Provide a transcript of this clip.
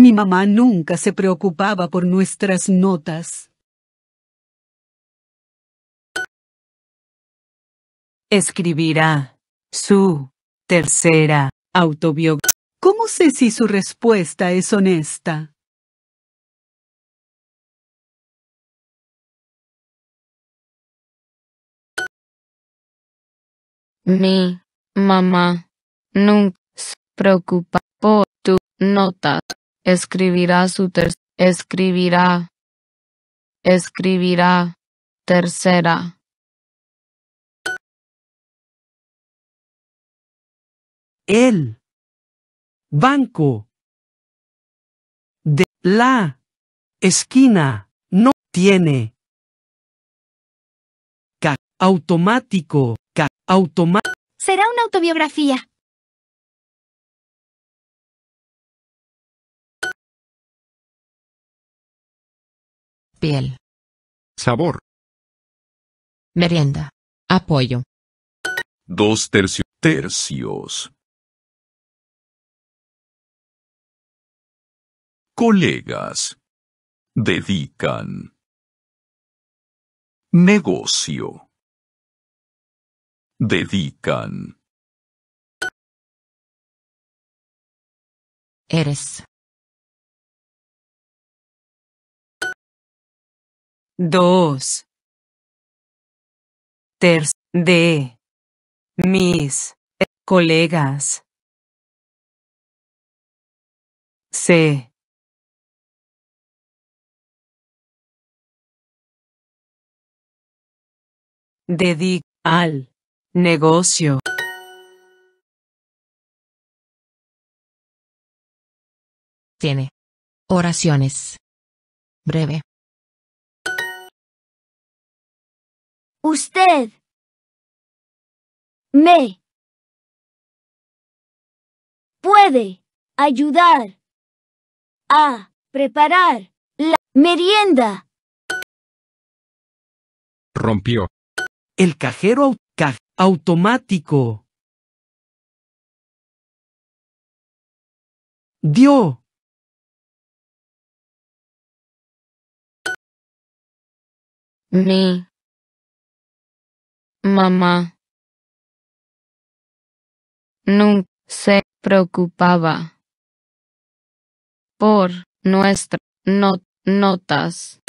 Mi mamá nunca se preocupaba por nuestras notas. Escribirá su tercera autobiografía. ¿Cómo sé si su respuesta es honesta? Mi mamá nunca se preocupa por tu nota. Escribirá su ter escribirá. Escribirá. Tercera. El banco de la esquina no tiene ca automático ca automático. Será una autobiografía. Sabor. Merienda. Apoyo. Dos tercios. Colegas. Dedican. Negocio. Dedican. Eres. dos de mis eh, colegas se dedica al negocio tiene oraciones breve Usted. Me. Puede ayudar a preparar la merienda. Rompió. El cajero automático. Dio. Mamá nunca se preocupaba por nuestras notas.